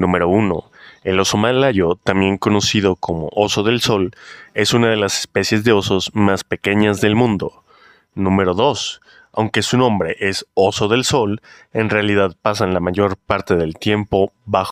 Número 1. El oso malayo, también conocido como oso del sol, es una de las especies de osos más pequeñas del mundo. Número 2. Aunque su nombre es oso del sol, en realidad pasan la mayor parte del tiempo bajo